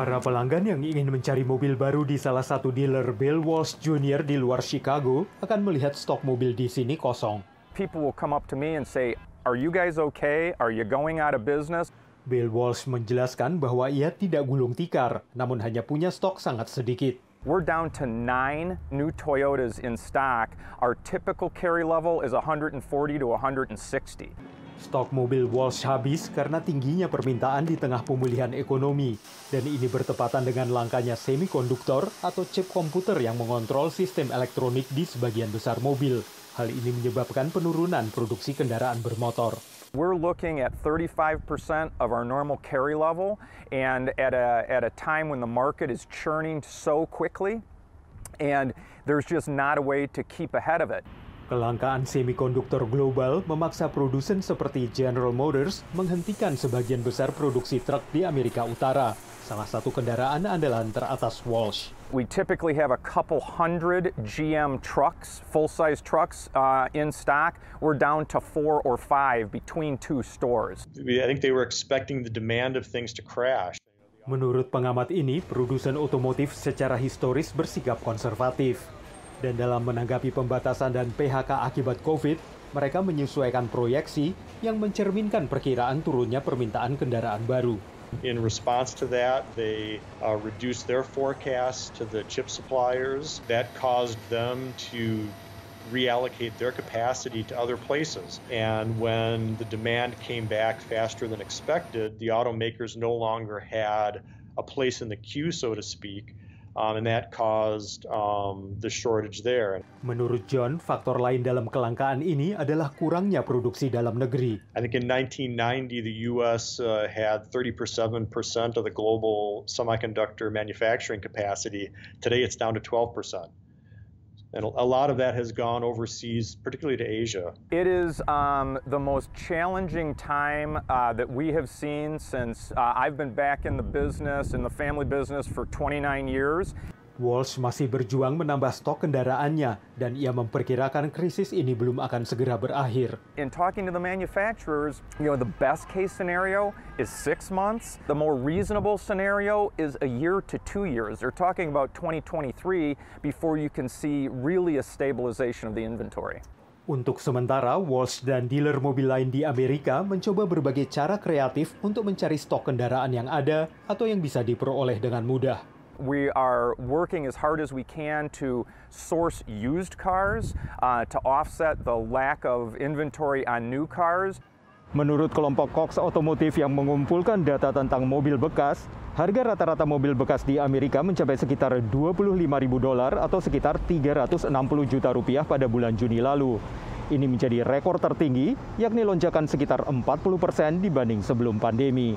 Para pelanggan yang ingin mencari mobil baru di salah satu dealer Bill Walsh Jr. di luar Chicago akan melihat stok mobil di sini kosong. People will come up to me and say, "Are you guys okay? Are you going out of business?" Bill Walsh menjelaskan bahwa ia tidak gulung tikar, namun hanya punya stok sangat sedikit. We're down to nine new Toyotas in stock. Our typical carry level is 140 to 160. Stok mobil Walsh habis karena tingginya permintaan di tengah pemulihan ekonomi, dan ini bertepatan dengan langkanya semikonduktor atau chip komputer yang mengontrol sistem elektronik di sebagian besar mobil. Hal ini menyebabkan penurunan produksi kendaraan bermotor. We're looking at 35% of our normal carry level, and at a, at a time when the market is churning so quickly, and there's just not a way to keep ahead of it. Kelangkaan semikonduktor global memaksa produsen seperti General Motors menghentikan sebagian besar produksi truk di Amerika Utara, salah satu kendaraan andalan teratas Walsh. We typically have a couple hundred GM trucks, full-size trucks uh, in stock. We're down to four or five between two stores. I think they were expecting the demand of things to crash. Menurut pengamat ini, produsen otomotif secara historis bersikap konservatif. Dan dalam menanggapi pembatasan dan PHK akibat COVID, mereka menyesuaikan proyeksi yang mencerminkan perkiraan turunnya permintaan kendaraan baru. In response to that, they uh, reduced their forecast to the chip suppliers. That caused them to reallocate their capacity to other places. And when the demand came back faster than expected, the automakers no longer had a place in the queue, so to speak, Um, and that caused um, the shortage there. Menurut John, faktor lain dalam kelangkaan ini adalah kurangnya produksi dalam negeri. I think in 1990 the US uh, had 37% of the global semiconductor manufacturing capacity. Today it's down to 12% and a lot of that has gone overseas, particularly to Asia. It is um, the most challenging time uh, that we have seen since uh, I've been back in the business, in the family business, for 29 years. Walsh masih berjuang menambah stok kendaraannya dan ia memperkirakan krisis ini belum akan segera berakhir. In talking to the manufacturers, you know, the best case scenario is six months. The more reasonable scenario is a year to two years. They're talking about 2023 before you can see really a stabilization of the inventory. Untuk sementara, Walsh dan dealer mobil lain di Amerika mencoba berbagai cara kreatif untuk mencari stok kendaraan yang ada atau yang bisa diperoleh dengan mudah. We are working as hard as we can to source used cars uh, to offset the lack of inventory on new cars. Menurut kelompok Cox Automotive yang mengumpulkan data tentang mobil bekas, harga rata-rata mobil bekas di Amerika mencapai sekitar 25 ribu dolar atau sekitar 360 juta rupiah pada bulan Juni lalu. Ini menjadi rekor tertinggi, yakni lonjakan sekitar 40 persen dibanding sebelum pandemi.